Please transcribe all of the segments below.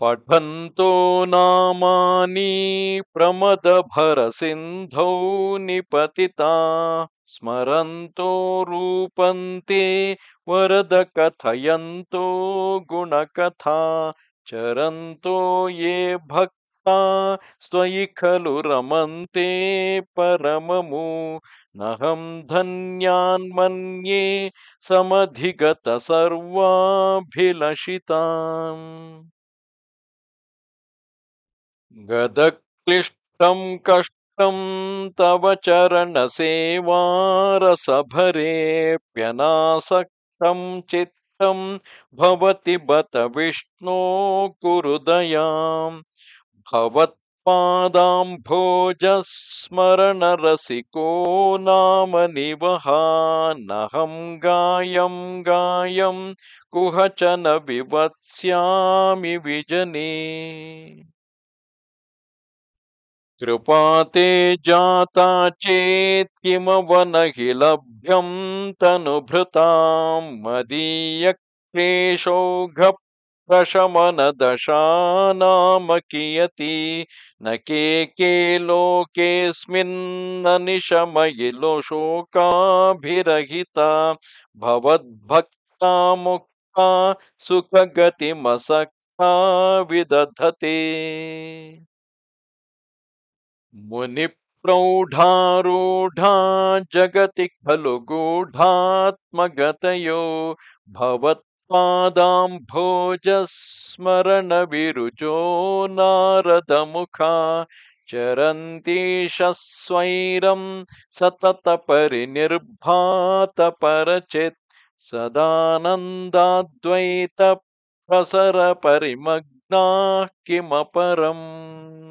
ना प्रमद भर निपतिता निपति स्मरते वरद कथय गुणकथा चरन्तो ये भक्ता स्वयि खलु परमु नहम नहं धन्यान्मन्ये समधिगतसर्वाभिलषिताम् गदक्लिष्टं कष्टं तव चरणसेवारसभरेऽप्यनासक्तं चित्तं भवति बत विष्णो कुरुदयाम् भवत्पादाम्भोजस्मरणरसिको नाम निवहानहं गायं गायं कुहचन विवत्स्यामि विजने कृपा जाता चेत् किमवनहि लभ्यं तनुभृतां मदीयक्लेशौघप्रशमनदशा नाम कियति न के के लोकेऽस्मिन्ननिशमयिलो शोकाभिरहिता भवद्भक्ता मुक्ता सुखगतिमसक्ता विदधते मुनिप्रौढारूढा जगति खलु गूढात्मगतयो भवत्पादाम्भोजस्मरणविरुचो नारदमुखा चरन्तीशस्वैरं सततपरिनिर्भातपरचित् सदानन्दाद्वैतप्रसरपरिमग्नाः किमपरम्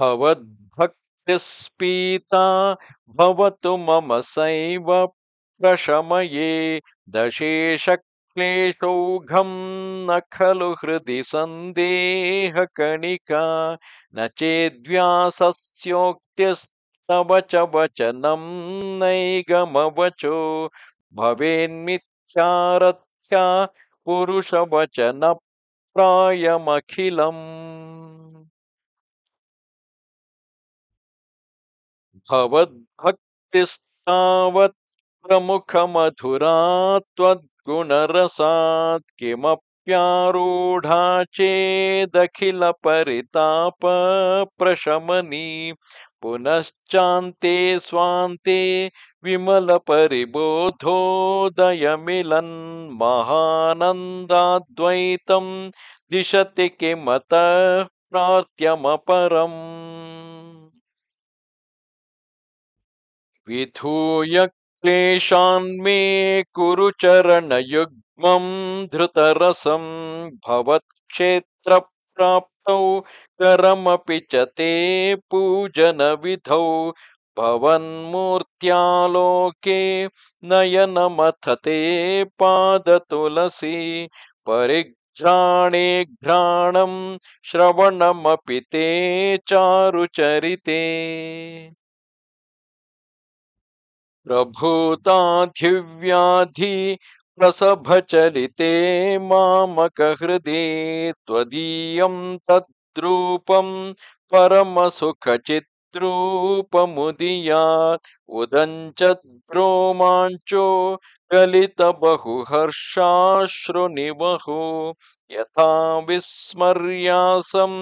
भवद्भक्तिस्पीता भवतु मम सैव प्रशमये दशेषक्लेशौघं न खलु हृदि सन्देहकणिका न वचनं नैगमवचो भवेन्मिथ्यारथ्या पुरुषवचनप्रायमखिलम् भवद्भक्तिस्तावत् प्रमुखमधुरा त्वद्गुणरसात् किमप्यारूढा चेदखिलपरितापप्रशमनी पुनश्चान्ते स्वान्ते महानन्दाद्वैतं दिशति किमतः प्रार्थ्यमपरम् विधूय क्लेशान् मे कुरु चरणयुग्मं धृतरसं भवत्क्षेत्रप्राप्तौ करमपि च ते पूजनविधौ भवन्मूर्त्यालोके नयनमथ ते पादतुलसी परिघ्राणे घ्राणं श्रवणमपि ते चारुचरिते प्रभूताधिव्याधि प्रसभचलिते मामकहृदे त्वदीयं तद्रूपं परमसुखचित्रूपमुदीयात् उदञ्चद्रोमाञ्चो गलितबहुहर्षाश्रुनिवहो यथा विस्मर्यासं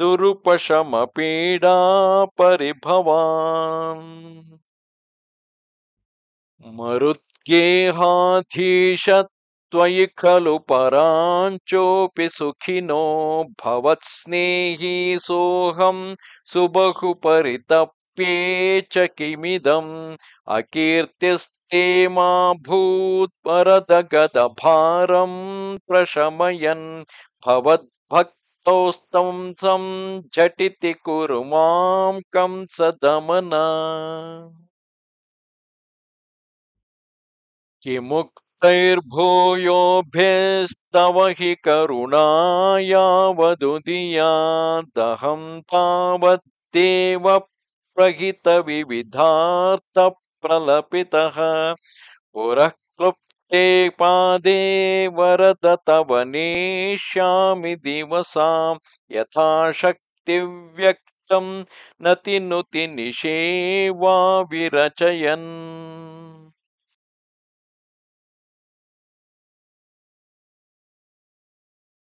दुरुपशमपीडा परिभवान् मरुद्गेहाधीश त्वयि खलु पराञ्चोऽपि सुखिनो भवत्स्नेहिसोऽहं सुबहुपरितप्ये च किमिदम् अकीर्तिस्ते मा भूत्परदगदभारं प्रशमयन् भवद्भक्तोस्तं सं झटिति कुरु मां कं किमुक्तैर्भूयोभिस्तव हि करुणा यावदुदीयादहं तावद्देव प्रहितविविधार्थप्रलपितः पुरः क्लुप्ते पादे वरद तव नेष्यामि दिवसां यथाशक्तिव्यक्तं नतिनुतिनिषेवा विरचयन्